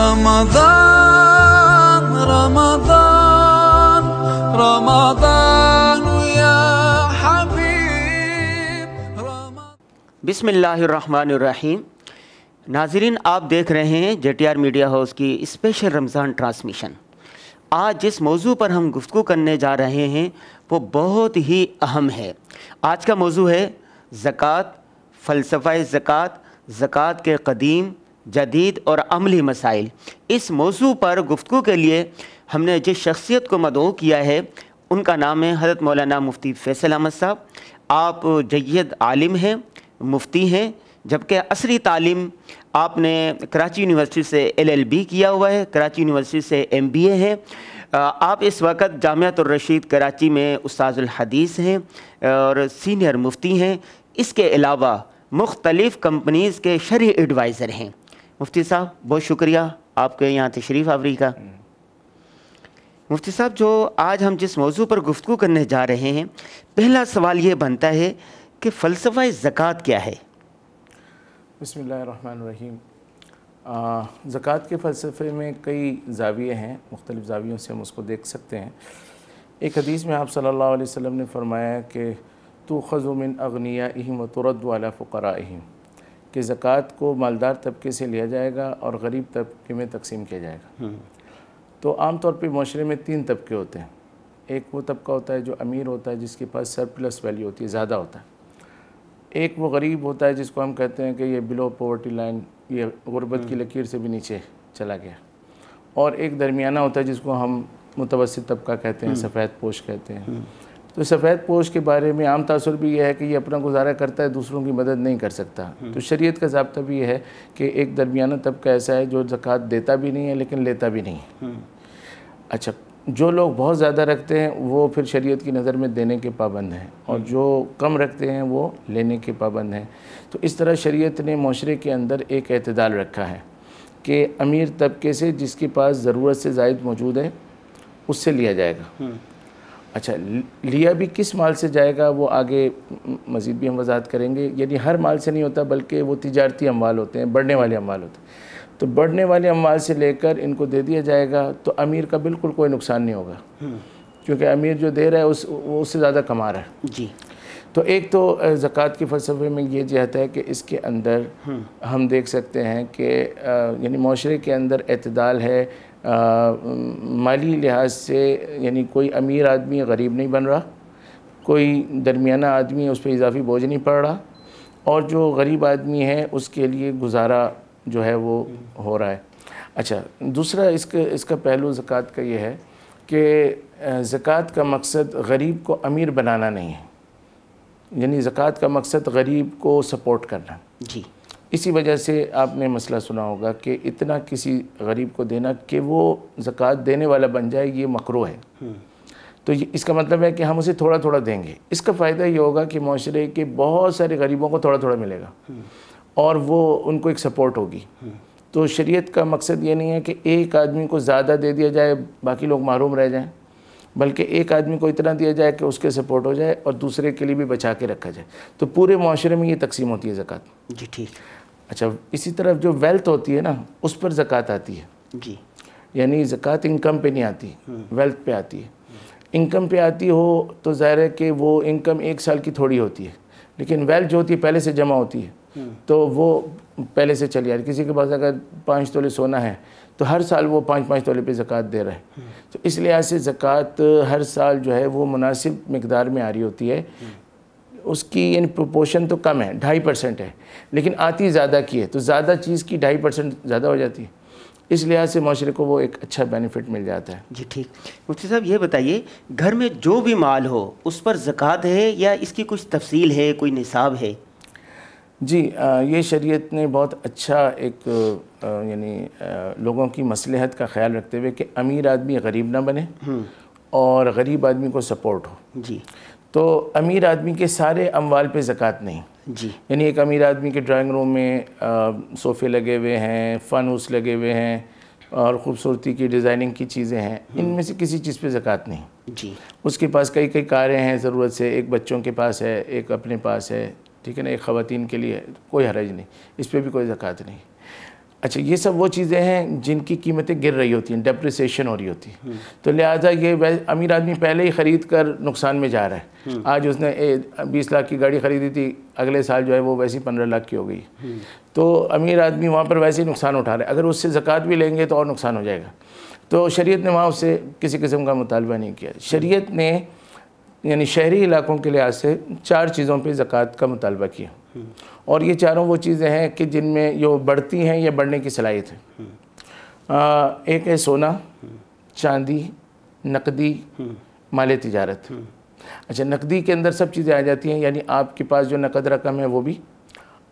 رمضان رمضان رمضان يا حبيب بسم الله الرحمن الرحيم नाजरीन आप देख रहे हैं जेटीआर मीडिया हाउस की स्पेशल रमज़ान ट्रांसमिशन आज जिस मौजू पर हम गुफ्तु करने जा रहे हैं वो बहुत ही अहम है आज का मौजू है ज़क़़त फ़लसफ़ा ज़क़़त ज़क़़त के कदीम जदीद और अमली मसाइल इस मौजू पर गुफ्तु के लिए हमने जिस शख्सियत को मदो किया है उनका नाम है हज़रत मौलाना मुफ्ती फैसल अहमद साहब आप जयद आलिम हैं मुफ्ती हैं जबकि असरी तालीम आपने कराची यूनिवर्सिटी से एलएलबी किया हुआ है कराची यूनिवर्सिटी से एमबीए हैं आप इस वक्त जामियात रशीद कराची में उस्ताजुल हदीस हैं और सीनियर मुफ्ती हैं इसके अलावा मुख्तलिफ़ कंपनीज़ के शरी एडवाइज़र हैं मुफ्ती साहब बहुत शुक्रिया आपके यहाँ तशरीफ़ आवरी का हम्म। मुफ्ती साहब जो आज हम जिस मौजू पर गुफ्तु करने जा रहे हैं पहला सवाल ये बनता है कि फ़लसफ़ा ज़क़़त क्या है बसमीम ज़क़़त के फ़लसफ़े में कई जाविये हैं मुख्तलिफ़ जावियों से हम उसको देख सकते हैं एक हदीस में आप सल्ला अलैहि ने फरमाया कि तो खजुमिन अगनिया अहम व तुरद वाला फ़ुकरा अहम कि ज़क़़त को मालदार तबके से लिया जाएगा और गरीब तबके में तकसीम किया जाएगा हम्म। तो आम तौर पर माशरे में तीन तबके होते हैं एक वो तबका होता है जो अमीर होता है जिसके पास सरप्लस वैल्यू होती है ज़्यादा होता है एक वो गरीब होता है जिसको हम कहते हैं कि ये बिलो पॉवर्टी लाइन ये गुर्बत की हम्म। लकीर से भी नीचे चला गया और एक दरमियाना होता है जिसको हम मुतवस तबका कहते हैं हम्म। सफ़ेद पोश कहते हैं तो सफ़ेद पोश के बारे में आम तसर भी यह है कि ये अपना गुजारा करता है दूसरों की मदद नहीं कर सकता हम्म। तो शरीयत का जबता भी यह है कि एक दरमियाना तबका ऐसा है जो जक़ात देता भी नहीं है लेकिन लेता भी नहीं है हम्म। अच्छा जो लोग बहुत ज़्यादा रखते हैं वो फिर शरीयत की नज़र में देने के पाबंद हैं और हम्म। जो कम रखते हैं वो लेने के पाबंद हैं तो इस तरह शरीयत ने माशरे के अंदर एक अतदाल रखा है कि अमीर तबके से जिसके पास ज़रूरत से जायद मौजूद है उससे लिया जाएगा अच्छा लिया भी किस माल से जाएगा वो आगे मज़ीद भी हम वजात करेंगे यानी हर माल से नहीं होता बल्कि वो तजारती अमवाल होते हैं बढ़ने वाले अमवाल होते हैं तो बढ़ने वाले अमवाल से लेकर इनको दे दिया जाएगा तो अमीर का बिल्कुल कोई नुकसान नहीं होगा हम्म। क्योंकि अमीर जो दे रहा है उस वो उससे ज़्यादा कमा रहा है जी तो एक तो ज़क़़त के फ़लसफे में ये जहत है कि इसके अंदर हम्म। हम देख सकते हैं कि यानी माशरे के अंदर अतदाल है माली लिहाज से यानी कोई अमीर आदमी गरीब नहीं बन रहा कोई दरमियाना आदमी उस पर इजाफी बोझ नहीं पड़ रहा और जो गरीब आदमी है उसके लिए गुजारा जो है वो हो रहा है अच्छा दूसरा इसके इसका पहलू ज़क़़त का ये है कि ज़क़़त का मकसद गरीब को अमीर बनाना नहीं है यानी ज़क़़त का मकसद गरीब को सपोर्ट करना जी इसी वजह से आपने मसला सुना होगा कि इतना किसी गरीब को देना कि वो ज़क़़त देने वाला बन जाए ये मकरू है हम्म। तो इसका मतलब है कि हम उसे थोड़ा थोड़ा देंगे इसका फ़ायदा ये होगा कि माशरे के बहुत सारे गरीबों को थोड़ा थोड़ा मिलेगा हम्म। और वो उनको एक सपोर्ट होगी हम्म। तो शरीयत का मकसद ये नहीं है कि एक आदमी को ज़्यादा दे दिया जाए बाकी लोग महरूम रह जाएं बल्कि एक आदमी को इतना दिया जाए कि उसके सपोर्ट हो जाए और दूसरे के लिए भी बचा के रखा जाए तो पूरे माशरे में ये तकसीम होती है ज़क़़त जी ठीक अच्छा इसी तरफ जो वेल्थ होती है ना उस पर ज़क़़त आती है जी यानी ज़क़़त इनकम पे नहीं आती वेल्थ हम्म। पे आती है इनकम पे आती हो तो ज़ाहिर है कि वो इनकम एक साल की थोड़ी होती है लेकिन वेल्थ जो होती है पहले से जमा होती है हम्म। तो वो पहले से चली है किसी के पास अगर पाँच तोले सोना है तो हर साल वो पाँच पाँच तोले पे ज़क़़त दे रहा है हम्म। तो इस लिहाज से ज़क़़त हर साल जो है वो मुनासिब मकदार में आ रही होती है उसकी यानी प्रोपोर्शन तो कम है ढाई परसेंट है लेकिन आती ज़्यादा की है तो ज़्यादा चीज़ की ढाई परसेंट ज़्यादा हो जाती है इस लिहाज से माशरे को वो एक अच्छा बेनिफिट मिल जाता है जी ठीक मुफ्ती साहब ये बताइए घर में जो भी माल हो उस पर ज़क़़त है या इसकी कुछ तफसील है कोई निसाब है जी आ, ये शरीयत ने बहुत अच्छा एक यानी लोगों की मसलहत का ख्याल रखते हुए कि अमीर आदमी गरीब ना बने हम्म। और गरीब आदमी को सपोर्ट हो जी तो अमीर आदमी के सारे अमवाल पे ज़क़़त नहीं जी यानी एक अमीर आदमी के ड्राइंग रूम में सोफ़े लगे हुए हैं फ़ानूस लगे हुए हैं और ख़ूबसूरती की डिज़ाइनिंग की चीज़ें हैं हम्म। इनमें से किसी चीज़ पे ज़क़़त नहीं जी उसके पास कई कई कारें हैं ज़रूरत से एक बच्चों के पास है एक अपने पास है ठीक है ना एक ख़वान के लिए कोई हरज नहीं इस पर भी कोई ज़क़़त नहीं अच्छा ये सब वो चीज़ें हैं जिनकी कीमतें गिर रही होती हैं डेप्रिसिएशन हो रही होती है हम्म। तो लिहाजा ये अमीर आदमी पहले ही ख़रीद कर नुकसान में जा रहा है हम्म। आज उसने बीस लाख की गाड़ी ख़रीदी थी अगले साल जो है वो वैसे पंद्रह लाख की हो गई हम्म। तो अमीर आदमी वहाँ पर वैसे ही नुकसान उठा रहा है अगर उससे ज़क़़त भी लेंगे तो और नुकसान हो जाएगा तो शरीय ने वहाँ उससे किसी किस्म का मुतालबा नहीं किया शरीय ने यानी शहरी इलाकों के लिहाज से चार चीज़ों पर ज़क़़त का मुतालबा किया और ये चारों वो चीज़ें हैं कि जिनमें जो बढ़ती हैं या बढ़ने की सलाहियत है एक है सोना चांदी नकदी माल तजारत अच्छा नकदी के अंदर सब चीज़ें आ जाती हैं यानी आपके पास जो नकद रकम है वो भी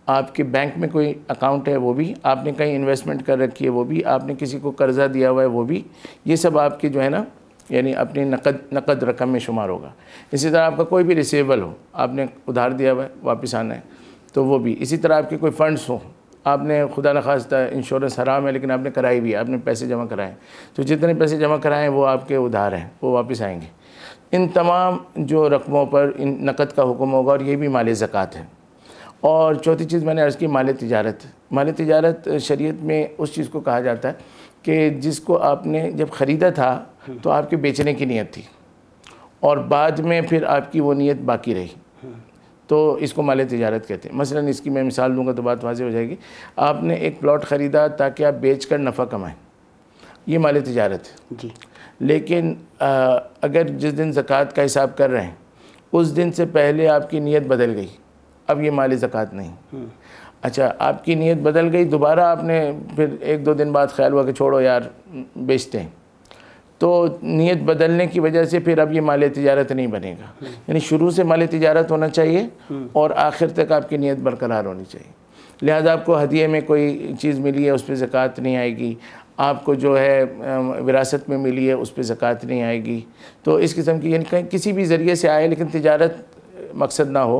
आपके बैंक में कोई अकाउंट है वो भी आपने कहीं इन्वेस्टमेंट कर रखी है वो भी आपने किसी को कर्ज़ा दिया हुआ है वो भी ये सब आपके जो है ना यानी अपनी नकद नकद रकम में शुमार होगा इसी तरह आपका कोई भी रिसेबल हो आपने उधार दिया हुआ है वापस आना है तो वो भी इसी तरह आपके कोई फ़ंड्स हों आपने खुदा न खास इंश्योरेंस हराम है लेकिन आपने कराई भी है आपने पैसे जमा कराए तो जितने पैसे जमा कराएँ वो आपके उधार हैं वो वापस आएंगे इन तमाम जो रकमों पर इन नकद का हुक्म होगा और ये भी माल ज़क़़त है और चौथी चीज़ मैंने अर्ज़ की माल तजारत माल तजारत शरीत में उस चीज़ को कहा जाता है कि जिसको आपने जब ख़रीदा था तो आपके बेचने की नीयत थी और बाद में फिर आपकी वो नीयत बाकी रही तो इसको माले तजारत कहते हैं मसला इसकी मैं मिसाल दूंगा तो बात वाजी हो जाएगी आपने एक प्लॉट ख़रीदा ताकि आप बेच कर नफ़ा कमाएँ ये माल तजारत है जी लेकिन आ, अगर जिस दिन ज़क़़त का हिसाब कर रहे हैं उस दिन से पहले आपकी नीयत बदल गई अब ये माल ज़क़़त नहीं हम्म। अच्छा आपकी नीयत बदल गई दोबारा आपने फिर एक दो दिन बाद ख्याल हुआ कि छोड़ो यार बेचते हैं तो नीयत बदलने की वजह से फिर अब ये माल तजारत नहीं बनेगा यानी शुरू से माल तजारत होना चाहिए और आखिर तक आपकी नीयत बरकरार होनी चाहिए लिहाजा आपको हदिये में कोई चीज़ मिली है उस पर ज़क़़त नहीं आएगी आपको जो है विरासत में मिली है उस पर ज़क़़त नहीं आएगी तो इस किस्म की यानी कहीं किसी भी ज़रिए से आए लेकिन तजारत मकसद ना हो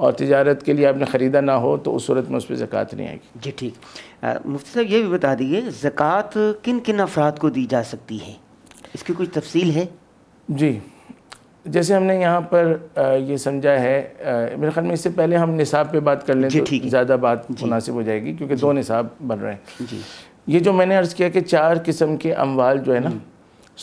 और तजारत के लिए आपने ख़रीदा ना हो तो उस सूरत में उस पर ज़क़़त नहीं आएगी जी ठीक मुफ्ती साहब ये भी बता दीजिए ज़क़़त किन किन अफराद को दी जा सकती है इसकी कुछ तफसील है जी जैसे हमने यहाँ पर ये समझा है मेरे ख्याल में इससे पहले हम निसाब पे बात कर लें तो ज़्यादा बात मुनासिब हो जाएगी क्योंकि दो निसाब बन रहे हैं जी ये जो मैंने अर्ज़ किया कि चार किस्म के अमवाल जो है ना हम्म।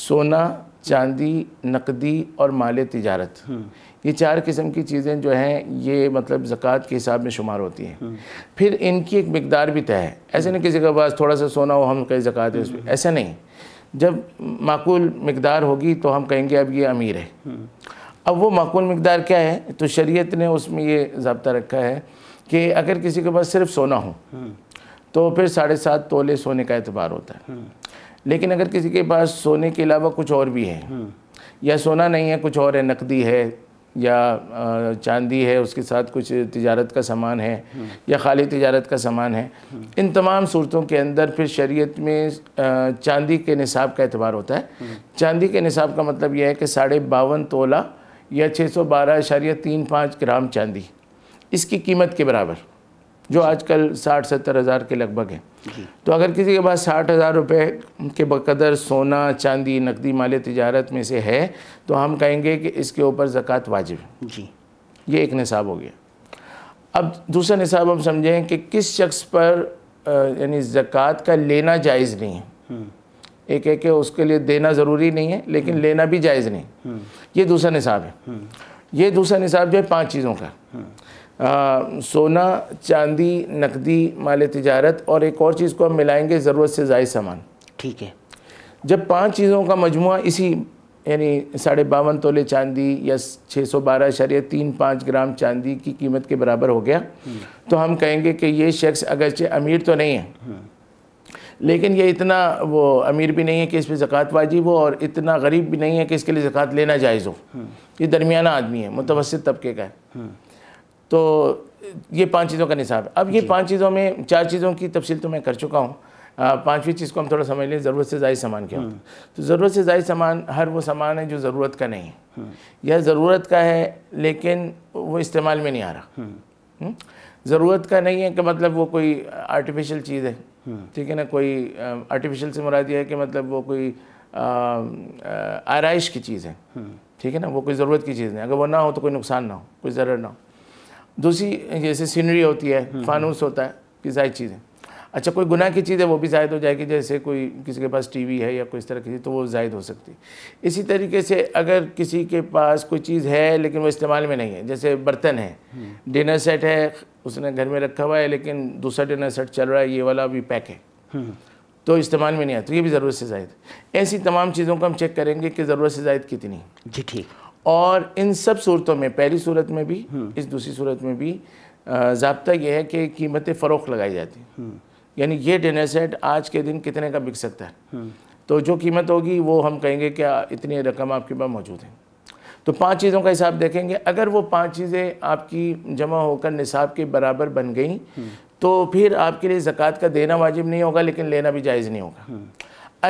सोना चांदी नकदी और माल तजारत हम्म। ये चार किस्म की चीज़ें जो हैं ये मतलब ज़क़़त के हिसाब में शुमार होती हैं हम्म। फिर इनकी एक मकदार भी तय है ऐसे नहीं किसी के पास थोड़ा सा सोना हो हम कहीं ज़क़़त है उस पर ऐसा नहीं जब माकूल मकदार होगी तो हम कहेंगे अब ये अमीर है अब वो माकूल मकदार क्या है तो शरीयत ने उसमें ये जबता रखा है कि अगर किसी के पास सिर्फ सोना हो तो फिर साढ़े सात तोले सोने का एतबार होता है लेकिन अगर किसी के पास सोने के अलावा कुछ और भी है या सोना नहीं है कुछ और है नकदी है या चांदी है उसके साथ कुछ तजारत का सामान है या खाली तजारत का सामान है इन तमाम सूरतों के अंदर फिर शरीयत में चांदी के निसाब का एतबार होता है चांदी के निसाब का मतलब यह है कि साढ़े बावन तोला या छः सौ बारह इशारिया तीन पाँच ग्राम चांदी इसकी कीमत के बराबर जो आजकल साठ सत्तर हज़ार के लगभग है तो अगर किसी के पास साठ हज़ार रुपये के बकदर सोना चांदी नकदी माल तजारत में से है तो हम कहेंगे कि इसके ऊपर ज़क़़त वाजिब है जी ये एक निसाब हो गया अब दूसरा निसाब हम समझें कि किस शख्स पर यानी ज़क़़त का लेना जायज़ नहीं है हम्म। एक है कि उसके लिए देना ज़रूरी नहीं है लेकिन हम्म। लेना भी जायज़ नहीं हम्म। ये दूसरा निसाब है ये दूसरा निसाब जो है पाँच चीज़ों का आ, सोना चांदी नकदी माल तजारत और एक और चीज़ को हम मिलाएंगे ज़रूरत से ज़ायद सामान ठीक है जब पांच चीज़ों का मजमु इसी यानी साढ़े बावन तोले चांदी या छः सौ बारह शरिया तीन पाँच ग्राम चांदी की कीमत के बराबर हो गया तो हम कहेंगे कि ये शख्स अगरचे अमीर तो नहीं है लेकिन ये इतना वो अमीर भी नहीं है कि इस पर ज़क़़त वाजिब हो और इतना गरीब भी नहीं है कि इसके लिए ज़क़़त लेना जायज़ हो ये दरमियाना आदमी है मुतवस तबके का है तो ये पांच चीज़ों का निसाब है अब ये पांच चीज़ों में चार चीज़ों की तफसील तो मैं कर चुका हूँ पांचवी चीज़ को हम थोड़ा समझ लें ज़रूरत से ज़ायद सामान क्या होता है हाँ। तो ज़रूरत से ज़ायद सामान हर वो सामान है जो ज़रूरत का नहीं है हाँ। या ज़रूरत का है लेकिन वो इस्तेमाल में नहीं आ रहा हाँ। ज़रूरत का नहीं है कि मतलब वो कोई आर्टिफिशियल चीज़ है ठीक है ना कोई आर्टिफिशियल से मुराद यह है कि मतलब वो कोई आरइश की चीज़ है ठीक है ना वो कोई ज़रूरत की चीज़ नहीं अगर वो ना हो तो कोई नुकसान ना हो कोई ज़रूर ना हो दूसरी जैसे सीनरी होती है हम्म, हम्म। फानूस होता है कि सारी चीज़ें अच्छा कोई गुनाह की चीज़ है वो भी जायद हो जाएगी जैसे कोई किसी के पास टीवी है या कोई इस तरह की चीज़ तो वो जायद हो सकती इसी तरीके से अगर किसी के पास कोई चीज़ है लेकिन वो इस्तेमाल में नहीं है जैसे बर्तन है हम्म। डिनर सेट है उसने घर में रखा हुआ है लेकिन दूसरा डिनर सेट चल रहा है ये वाला भी पैक है तो इस्तेमाल में नहीं आता तो ये भी ज़रूरत से जायद ऐसी तमाम चीज़ों को हम चेक करेंगे कि ज़रूरत से जायद कितनी जी ठीक और इन सब सूरतों में पहली सूरत में भी हम्म। इस दूसरी सूरत में भी जबता यह है कि कीमतें फ़रोख लगाई जाती हैं हम्म। यानी ये डिनर सेट आज के दिन कितने का बिक सकता है हम्म। तो जो कीमत होगी वो हम कहेंगे कि इतनी रकम आपके पास मौजूद है तो पांच चीज़ों का हिसाब देखेंगे अगर वो पांच चीज़ें आपकी जमा होकर निसाब के बराबर बन गई तो फिर आपके लिए ज़क़़त का देना वाजिब नहीं होगा लेकिन लेना भी जायज़ नहीं होगा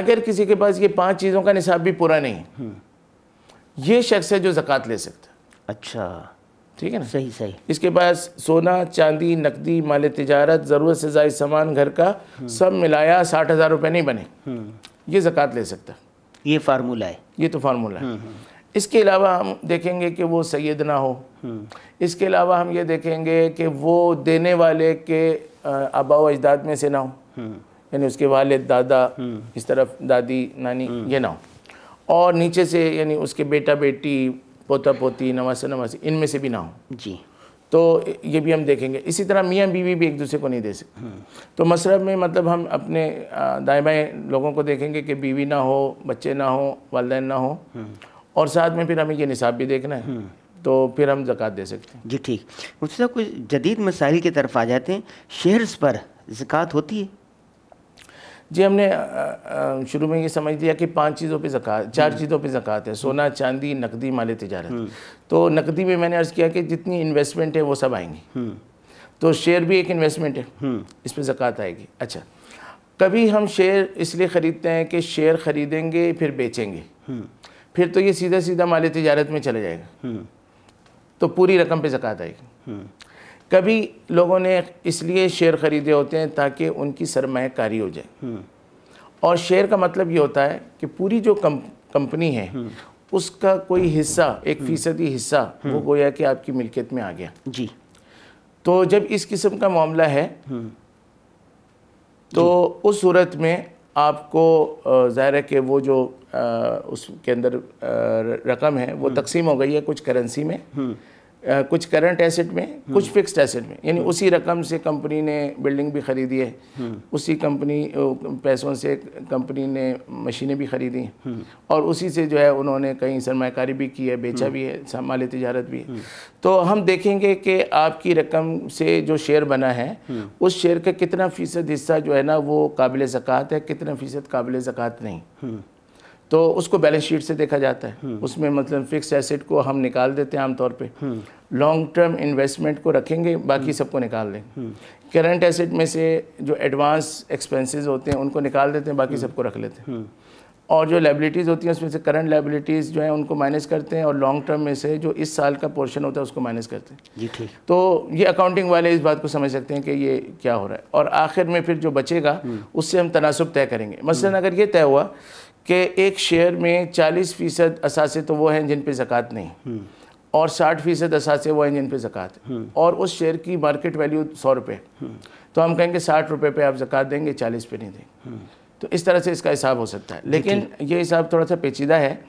अगर किसी के पास ये पांच चीज़ों का निसाब भी पूरा नहीं ये शख्स है जो ज़क़़त ले सकता अच्छा ठीक है ना सही सही इसके पास सोना चांदी नकदी माल तजारत ज़रूरत से जायद सामान घर का सब मिलाया साठ हज़ार रुपये नहीं बने हम्म। ये ज़क़़त ले सकता ये फार्मूला है ये तो फार्मूला है हम्म, हम्म। इसके अलावा हम देखेंगे कि वो सैद ना हो इसके अलावा हम ये देखेंगे कि वो देने वाले के आबाव अजदाद में से ना हो यानी उसके वाले दादा इस तरफ दादी नानी ये ना हो और नीचे से यानी उसके बेटा बेटी पोता पोती नवासे नवासी इनमें से भी ना हो जी तो ये भी हम देखेंगे इसी तरह मियाँ बीवी भी एक दूसरे को नहीं दे सकते हम्म। तो मशरब में मतलब हम अपने दाएँ बाएँ लोगों को देखेंगे कि बीवी ना हो बच्चे ना हो वालदेन ना हो हम्म। और साथ में फिर हमें ये निसाब भी देखना है हम्म। तो फिर हम जक़ात दे सकते हैं जी ठीक उससे कुछ जदीद मसाइल की तरफ आ जाते हैं शेयर्स पर जक़ात होती है जी हमने शुरू में ये समझ लिया कि पांच चीज़ों पे जक़ात चार हम्म। चीज़ों पे जक़ात है सोना चांदी नकदी माले तजारत हम्म। तो नकदी में मैंने अर्ज़ किया कि जितनी इन्वेस्टमेंट है वो सब आएंगी हम्म। तो शेयर भी एक इन्वेस्टमेंट है इस पर ज़क़़त आएगी अच्छा कभी हम शेयर इसलिए ख़रीदते हैं कि शेयर ख़रीदेंगे फिर बेचेंगे फिर तो ये सीधा सीधा माले तजारत में चला जाएगा तो पूरी रकम पर ज़क़़त आएगी कभी लोगों ने इसलिए शेयर ख़रीदे होते हैं ताकि उनकी सरमाकारी हो जाए हम्म। और शेयर का मतलब ये होता है कि पूरी जो कम, कंपनी है हम्म। उसका कोई हिस्सा एक हम्म। फ़ीसदी हिस्सा वो गोया कि आपकी मिल्कियत में आ गया जी तो जब इस किस्म का मामला है तो उस सूरत में आपको ज़ाहिर है कि वो जो आ, उसके अंदर आ, रकम है वो तकसीम हो गई है कुछ करेंसी में कुछ करंट एसेट में हम्म। कुछ फिक्स्ड एसेट में यानी हम्म। उसी रकम से कंपनी ने बिल्डिंग भी खरीदी है हम्म। उसी कंपनी पैसों से कंपनी ने मशीनें भी खरीदी हैं और उसी से जो है उन्होंने कहीं सरमाकारी भी की है बेचा भी है माली तजारत भी है तो हम देखेंगे कि आपकी रकम से जो शेयर बना है उस शेयर का कितना फ़ीसद हिस्सा जो है ना वो काबिल ज़क़़त है कितना फ़ीसद काबिल ज़क़़त नहीं तो उसको बैलेंस शीट से देखा जाता है हम्म। उसमें मतलब फिक्स एसेट को हम निकाल देते हैं आमतौर पर लॉन्ग टर्म इन्वेस्टमेंट को रखेंगे बाकी हम्म। सबको निकाल दें करंट एसेट में से जो एडवांस एक्सपेंसेस होते हैं उनको निकाल देते हैं बाकी हम्म। सबको रख लेते हैं और जो लाइबिलिटीज़ होती हैं उसमें से करंट लाइबिलिटीज़ जो हैं उनको माइनस करते हैं और लॉन्ग टर्म में से जो इस साल का पोर्शन होता है उसको माइनस करते हैं जी ठीक तो ये अकाउंटिंग वाले इस बात को समझ सकते हैं कि ये क्या हो रहा है और आखिर में फिर जो बचेगा उससे हम तनासब तय करेंगे मसलन अगर ये तय हुआ कि एक शेयर में 40 फ़ीसद असासे तो वो हैं जिन पे ज़क़़त नहीं और 60 फ़ीसद असासे वो हैं जिन पे ज़क़़त और उस शेयर की मार्केट वैल्यू सौ रुपये तो हम कहेंगे साठ रुपये पे आप ज़क़़त देंगे चालीस पे नहीं देंगे तो इस तरह से इसका हिसाब हो सकता है लेकिन ये हिसाब थोड़ा सा पेचीदा है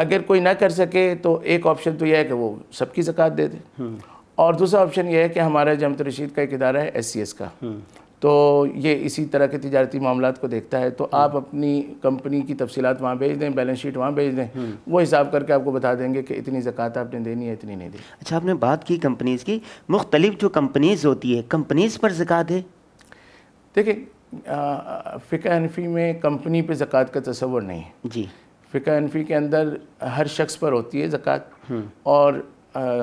अगर कोई ना कर सके तो एक ऑप्शन तो यह है कि वो सबकी ज़क़़त दे दे और दूसरा ऑप्शन यह है कि हमारा जमत रशीद का एक इदारा है एस का तो ये इसी तरह के तजारती मामला को देखता है तो हम्म। आप अपनी कंपनी की तफसीत वहाँ भेज दें बैलेंस शीट वहाँ भेज दें हम्म। वो हिसाब करके आपको बता देंगे कि इतनी ज़क़़त आपने देनी है इतनी नहीं देनी अच्छा आपने बात की कंपनीज़ की मुख्तलिफ जो कंपनीज़ होती है कंपनीज़ पर ज़क़़त है देखिए फ़िका अनफी में कंपनी पर ज़क़़त का तस्वर नहीं है जी फ़िका अनफी के अंदर हर शख्स पर होती है ज़क़़त हम्म। और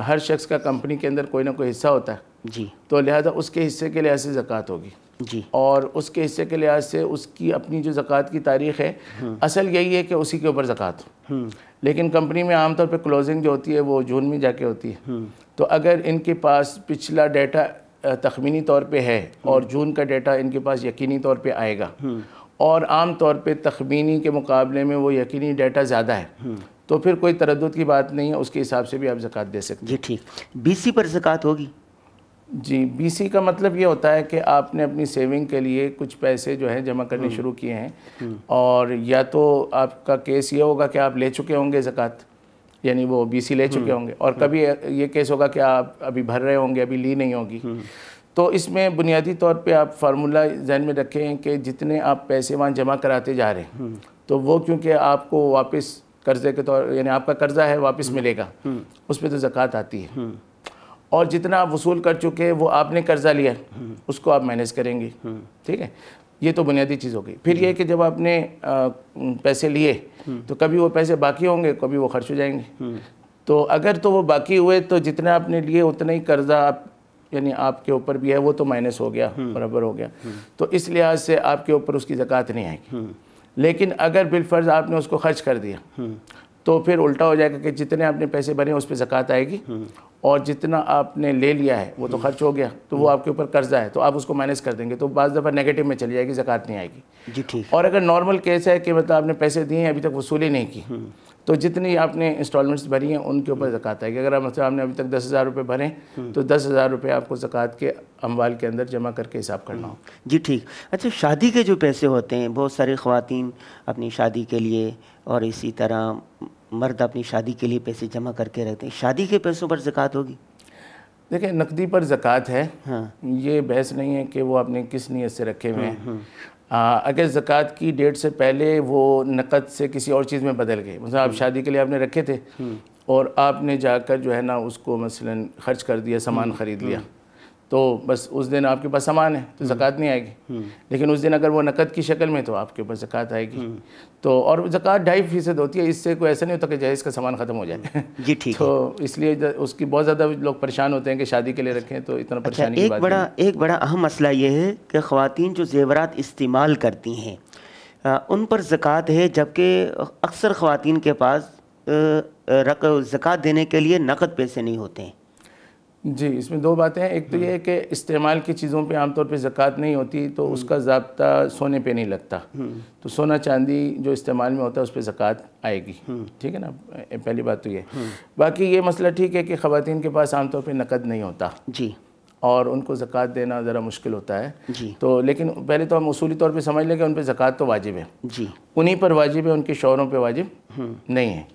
हर शख्स का कंपनी के अंदर कोई ना कोई हिस्सा होता है जी तो लिहाजा उसके हिस्से के लिहाज से ज़क़़त होगी जी और उसके हिस्से के लिहाज से उसकी अपनी जो ज़क़़त की तारीख है असल यही है कि उसी के ऊपर ज़क़़त हो हम्म। लेकिन कंपनी में आमतौर पर क्लोजिंग जो होती है वो जून में जाके होती है हम्म। तो अगर इनके पास पिछला डेटा तखमीनी तौर पे है हम्म। और जून का डेटा इनके पास यकीनी तौर पे आएगा और आम तौर पे तखमीनी के मुकाबले में वो यकीनी डेटा ज़्यादा है तो फिर कोई तरद की बात नहीं है उसके हिसाब से भी आप ज़क़़त दे सकते जी ठीक बी सी पर ज़क़़त होगी जी बीसी का मतलब ये होता है कि आपने अपनी सेविंग के लिए कुछ पैसे जो है जमा करने हम्म। शुरू किए हैं हम्म। और या तो आपका केस ये होगा कि आप ले चुके होंगे ज़क़़त यानी वो बीसी ले चुके हम्म। होंगे और कभी ये केस होगा कि आप अभी भर रहे होंगे अभी ली नहीं होगी तो इसमें बुनियादी तौर पे आप फार्मूला जहन में रखें कि जितने आप पैसे वहाँ जमा कराते जा रहे हैं तो वो क्योंकि आपको वापस कर्ज़े के तौर यानी आपका कर्ज़ा है वापस मिलेगा उस पर तो ज़क़़त आती है और जितना आप वसूल कर चुके हैं वो आपने कर्ज़ा लिया हम्म। उसको आप मैनेज करेंगे हम्म। ठीक है ये तो बुनियादी चीज़ हो गई फिर ये हम्म। कि जब आपने पैसे लिए तो कभी वो पैसे बाकी होंगे कभी वो खर्च हो जाएंगे तो अगर तो वो बाकी हुए तो जितना आपने लिए उतना ही कर्ज़ा आप यानी आपके ऊपर भी है वो तो माइनस हो गया बराबर हो गया तो इस लिहाज से आपके ऊपर उसकी ज़क़़त नहीं आएगी लेकिन अगर बिलफर्ज आपने उसको खर्च कर दिया तो फिर उल्टा हो जाएगा कि जितने आपने पैसे भरे उस पर ज़क़़त आएगी हम्म। और जितना आपने ले लिया है वो तो हम्म। खर्च हो गया तो वो हम्म। आपके ऊपर कर्जा है तो आप उसको माइनस कर देंगे तो बज दफ़ा नेगेटिव में चली जाएगी ज़क़़त नहीं आएगी जी ठीक और अगर नॉर्मल केस है कि मतलब आपने पैसे दिए हैं अभी तक वसूली नहीं की तो जितनी आपने इंस्टॉलमेंट्स भरी हैं उनके ऊपर ज़क़़त आएगी अगर आप मतलब आपने अभी तक दस हज़ार रुपये भरें तो दस हज़ार रुपये आपको ज़क़़त के अमवाल के अंदर जमा करके हिसाब करना हो जी ठीक अच्छा शादी के जो पैसे होते हैं बहुत सारी खुवान अपनी शादी के लिए और इसी तरह मर्द अपनी शादी के लिए पैसे जमा करके रखते हैं शादी के पैसों पर ज़क़़त होगी देखिए नकदी पर ज़क़़त है हाँ। ये बहस नहीं है कि वो आपने किस नीयत से रखे हुए हैं हम्म, हम्म। अगर ज़क़़त की डेट से पहले वो नकद से किसी और चीज़ में बदल गए मतलब आप हम्म। शादी के लिए आपने रखे थे और आपने जाकर जो है ना उसको मसलन खर्च कर दिया सामान ख़रीद लिया तो बस उस दिन आपके पास सामान है तो हम्म। ज़क़़त नहीं आएगी हम्म। लेकिन उस दिन अगर वो नकद की शक्ल में तो आपके ऊपर ज़क़़त आएगी हम्म। तो और ज़क़़त ढाई फीसद होती है इससे कोई ऐसा नहीं होता कि जहेज़ का सामान ख़त्म हो जाए ये ठीक तो इसलिए उसकी बहुत ज़्यादा लोग परेशान होते हैं कि शादी के लिए अच्छा। रखें तो इतना अच्छा, परेशानी अच्छा, एक बड़ा एक बड़ा अहम मसला ये है कि ख़वान जो जेवरात इस्तेमाल करती हैं उन पर ज़क़़त है जबकि अक्सर ख़वान के पास ज़क़़त देने के लिए नकद पैसे नहीं होते हैं जी इसमें दो बातें हैं एक तो ये है कि इस्तेमाल की चीज़ों पे आमतौर पे ज़क़़त नहीं होती तो हम्म। उसका जबता सोने पे नहीं लगता हम्म। तो सोना चांदी जो इस्तेमाल में होता है उस पर ज़क़़त आएगी हम्म। ठीक है ना पहली बात तो ये बाकी ये मसला ठीक है कि ख़वान के पास आमतौर पर नकद नहीं होता जी और उनको ज़क़़त देना ज़रा मुश्किल होता है जी तो लेकिन पहले तो हम असूली तौर पर समझ लें कि उन पर ज़क़़त तो वाजिब है जी उन्हीं पर वाजिब है उनके शोरों पर वाजिब नहीं है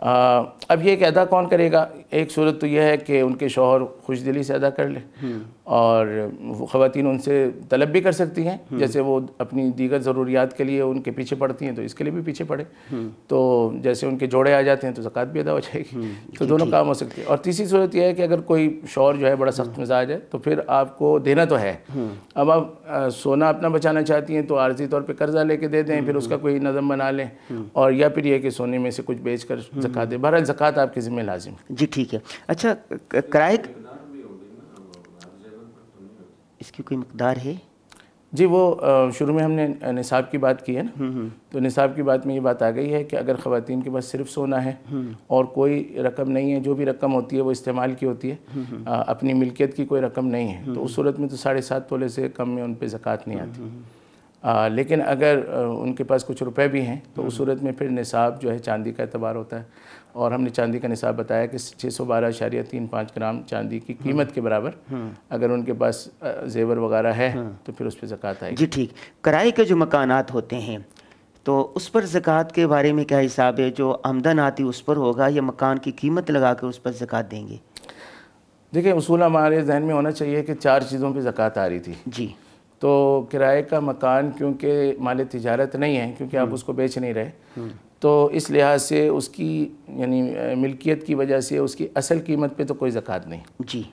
आ, अब ये एक अदा कौन करेगा एक सूरत तो यह है कि उनके शोहर खुश दिली से अदा कर ले हम्म। और ख़वान उनसे तलब भी कर सकती हैं हम्म। जैसे वो अपनी दीगर ज़रूरियात के लिए उनके पीछे पड़ती हैं तो इसके लिए भी पीछे पड़े हम्म। तो जैसे उनके जोड़े आ जाते हैं तो ज़क़़त भी अदा हो जाएगी तो दोनों काम हो सकते हैं और तीसरी सूरत यह है कि अगर कोई शोहर जो है बड़ा सख्त मिजाज है तो फिर आपको देना तो है अब आप सोना अपना बचाना चाहती हैं तो आर्जी तौर पर कर्ज़ा कर दे दें फिर उसका कोई नज़म बना लें और या फिर यह कि सोने में से कुछ बेच कर जक़ात दे बहर जक़ात आपके ज़िम्मे लाजिम जी ठीक है अच्छा किराए इसकी कोई मकदार है जी वो शुरू में हमने निसाब की बात की है ना हम्म, हम्म। तो निसाब की बात में ये बात आ गई है कि अगर ख़वातीन के पास सिर्फ सोना है हम्म। और कोई रकम नहीं है जो भी रकम होती है वो इस्तेमाल की होती है आ, अपनी मिल्कियत की कोई रकम नहीं है तो उस सूरत में तो साढ़े सात तोले से कम में उन पर ज़क़़त नहीं आती आ, लेकिन अगर आ, उनके पास कुछ रुपए भी हैं तो उस हम्म। सूरत में फिर निसाब जो है चांदी का एतबार होता है और हमने चांदी का निसाब बताया कि छः सौ बारह अशारिया तीन पाँच ग्राम चांदी की हम्म। कीमत के बराबर हम्म। अगर उनके पास जेवर वगैरह है तो फिर उस पर ज़क़़त आएगी जी ठीक किराए के जो मकानात होते हैं तो उस पर जक़ात के बारे में क्या हिसाब है जो आमदन आती उस पर होगा या मकान की कीमत लगा कर उस पर जक़ात देंगे देखिए उसूल हमारे जहन में होना चाहिए कि चार चीज़ों पर ज़क़़त आ रही थी जी तो किराए का मकान क्योंकि माल तजारत नहीं है क्योंकि आप हम्म। उसको बेच नहीं रहे हम्म। तो इस लिहाज से उसकी यानी मिल्कियत की वजह से उसकी असल कीमत पे तो कोई ज़क़़त नहीं जी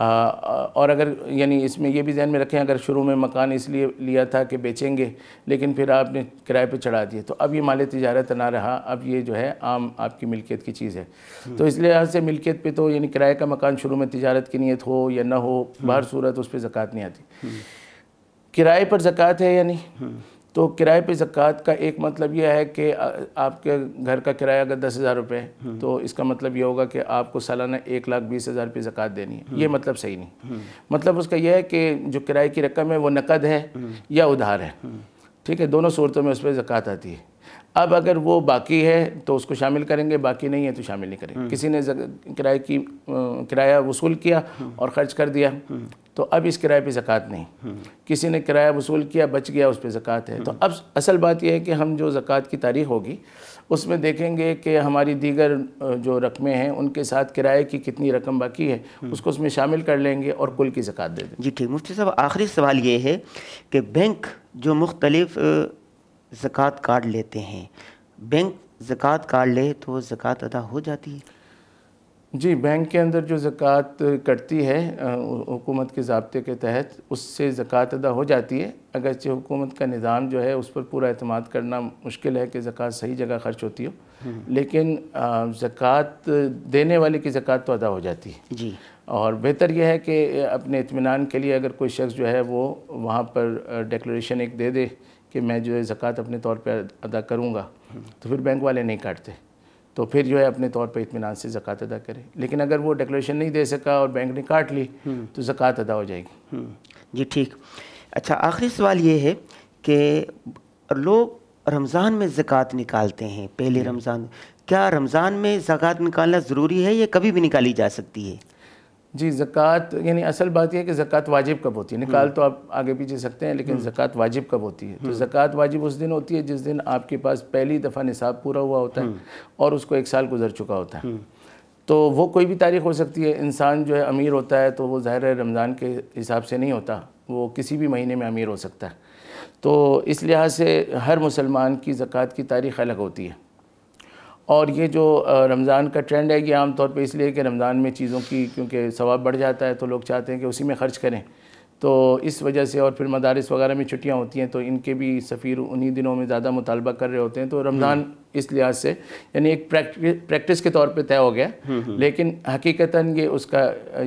आ, और अगर यानी इसमें यह भी जहन में रखें अगर शुरू में मकान इसलिए लिया था कि बेचेंगे लेकिन फिर आपने किराए पे चढ़ा दिए तो अब ये माल तजारत ना रहा अब ये जो है आम आपकी मिल्कियत की चीज़ है हम्म। तो इस लिहाज से मिल्कियत पे तो यानी किराए का मकान शुरू में तजारत की नीयत हो या ना हो बाहर सूरत उस पर ज़क़़त नहीं आती किराए पर ज़क़़त है या नहीं हाँ। तो किराए पर ज़क़़त का एक मतलब यह है कि आपके घर का किराया अगर दस हज़ार रुपये है हाँ। तो इसका मतलब यह होगा कि आपको सालाना एक लाख बीस हज़ार रुपये ज़क़़त देनी है ये हाँ। मतलब सही नहीं मतलब उसका यह है कि जो किराए की रकम है वो नकद है या उधार है ठीक है दोनों सूरतों में उस पर ज़क़़त आती है अब अगर वो बाकी है तो उसको शामिल करेंगे बाकी नहीं है तो शामिल नहीं करेंगे किसी ने किराए की किराया वसूल किया और ख़र्च कर दिया तो अब इस किराए पे ज़क़़त नहीं किसी ने किराया वसूल किया बच गया उस पर ज़क़़त है तो अब असल बात यह है कि हम जो ज़क़़त की तारीख होगी उसमें देखेंगे कि हमारी दीगर जो रकमें हैं उनके साथ किराए की कितनी रकम बाकी है उसको उसमें शामिल कर लेंगे और कुल की ज़क़़त दे दें जी ठीक मुफ्ती साहब आखिरी सवाल ये है कि बैंक जो मुख्तलिफ ज़क़़त कार्ड लेते हैं बैंक ज़क़़त कार्ड ले तो ज़क़़त अदा हो जाती है जी बैंक के अंदर जो ज़क़़त कटती है हुकूमत के जबते के तहत उससे ज़क़़त अदा हो जाती है अगरचे हुकूमत का निज़ाम जो है उस पर पूरा अतमाद करना मुश्किल है कि ज़क़़त सही जगह खर्च होती हो हम्म। लेकिन ज़क़़त देने वाले की ज़क़़त तो अदा हो जाती है जी और बेहतर यह है कि अपने इतमान के लिए अगर कोई शख्स जो है वो वहाँ पर डेक्लेशन एक दे दे कि मैं जो है ज़क़़त अपने तौर पर अदा करूँगा हम्म। तो फिर बैंक वाले नहीं काटते तो फिर जो है अपने तौर पर इतमान से ज़क़़त अदा करें लेकिन अगर वो डिक्लेशन नहीं दे सका और बैंक ने काट ली हम्म। तो ज़क़़त अदा हो जाएगी हम्म। जी ठीक अच्छा आखिरी सवाल ये है कि लोग रमज़ान में ज़क़़त निकालते हैं पहले हम्म। रमज़ान क्या रमज़ान में ज़क़़त निकालना ज़रूरी है या कभी भी निकाली जा सकती है जी ज़क़़त यानी असल बात यह है कि ज़क़़त वाजिब कब होती है निकाल हम्म। तो आप आगे पीछे सकते हैं लेकिन हम्म। ज़क़़त वाजिब कब होती है तो हम्म। ज़क़़त वाजिब उस दिन होती है जिस दिन आपके पास पहली दफ़ा निसाब पूरा हुआ होता है और उसको एक साल गुजर चुका होता है तो वो कोई भी तारीख हो सकती है इंसान जो है अमीर होता है तो वो ज़ाहिर है रमज़ान के हिसाब से नहीं होता वो किसी भी महीने में अमीर हो सकता है तो इस लिहाज से हर मुसलमान की ज़क़़त की तारीख अलग होती है और ये जो रमज़ान का ट्रेंड है ये आमतौर पर इसलिए कि रमज़ान में चीज़ों की क्योंकि सवाब बढ़ जाता है तो लोग चाहते हैं कि उसी में ख़र्च करें तो इस वजह से और फिर मदारस वगैरह में छुट्टियाँ होती हैं तो इनके भी सफ़ीर उन्हीं दिनों में ज़्यादा मुतालबा कर रहे होते हैं तो रमज़ान हम्म। इस लिहाज से यानी एक प्रैक्टिस के तौर पे तय हो गया हम्म, हम्म। लेकिन हकीकता ये उसका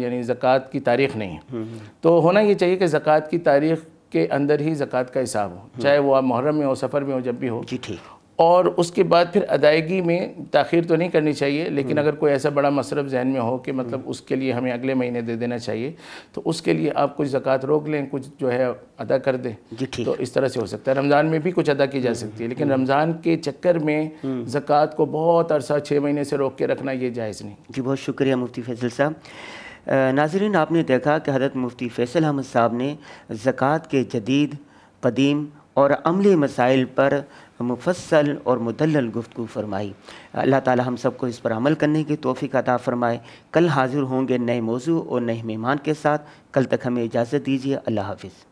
यानी ज़क़़त की तारीख नहीं है तो होना ये चाहिए कि ज़क़़त की तारीख के अंदर ही ज़क़़त का हिसाब हो चाहे वो आप मुहर्रम में हो सफ़र में हो जब भी हो जी ठीक और उसके बाद फिर अदायगी में तखिर तो नहीं करनी चाहिए लेकिन हम्म। अगर कोई ऐसा बड़ा मसरफ जहन में हो कि मतलब हम्म। उसके लिए हमें अगले महीने दे देना चाहिए तो उसके लिए आप कुछ ज़क़़त रोक लें कुछ जो है अदा कर दें तो इस तरह से हो सकता है रमज़ान में भी कुछ अदा की जा हम्म, सकती है लेकिन रमज़ान के चक्कर में ज़क़़त को बहुत अरसा छः महीने से रोक के रखना ये जायज़ नहीं जी बहुत शुक्रिया मुफ्ती फैसल साहब नाजरीन आपने देखा कि हजरत मुफ्ती फैसल अहमद साहब ने ज़क़़त के जदीद कदीम और अमली मसाइल पर मुफसल और मुदल गुफ्तु फरमाई अल्लाह ताला हम सबको इस पर अमल करने की तोफ़ी अदा फ़रमाए कल हाजिर होंगे नए मौजू और नए मेहमान के साथ कल तक हमें इजाज़त दीजिए अल्लाह हाफिज़